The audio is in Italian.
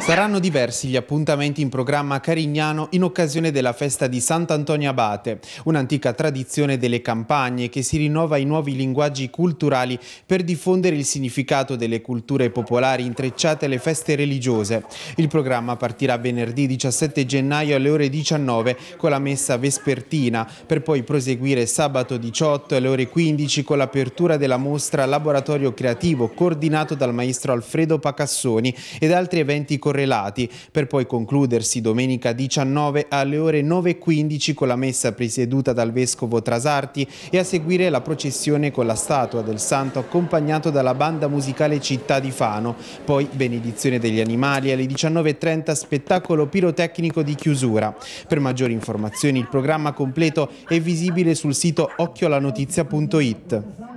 Saranno diversi gli appuntamenti in programma Carignano in occasione della festa di Sant'Antonio Abate, un'antica tradizione delle campagne che si rinnova ai nuovi linguaggi culturali per diffondere il significato delle culture popolari intrecciate alle feste religiose. Il programma partirà venerdì 17 gennaio alle ore 19 con la messa vespertina, per poi proseguire sabato 18 alle ore 15 con l'apertura della mostra Laboratorio Creativo coordinato dal maestro Alfredo Pacassoni ed altri eventi coordinati correlati, per poi concludersi domenica 19 alle ore 9.15 con la messa presieduta dal Vescovo Trasarti e a seguire la processione con la statua del Santo accompagnato dalla banda musicale Città di Fano, poi benedizione degli animali alle 19.30 spettacolo pirotecnico di chiusura. Per maggiori informazioni il programma completo è visibile sul sito occhiolanotizia.it.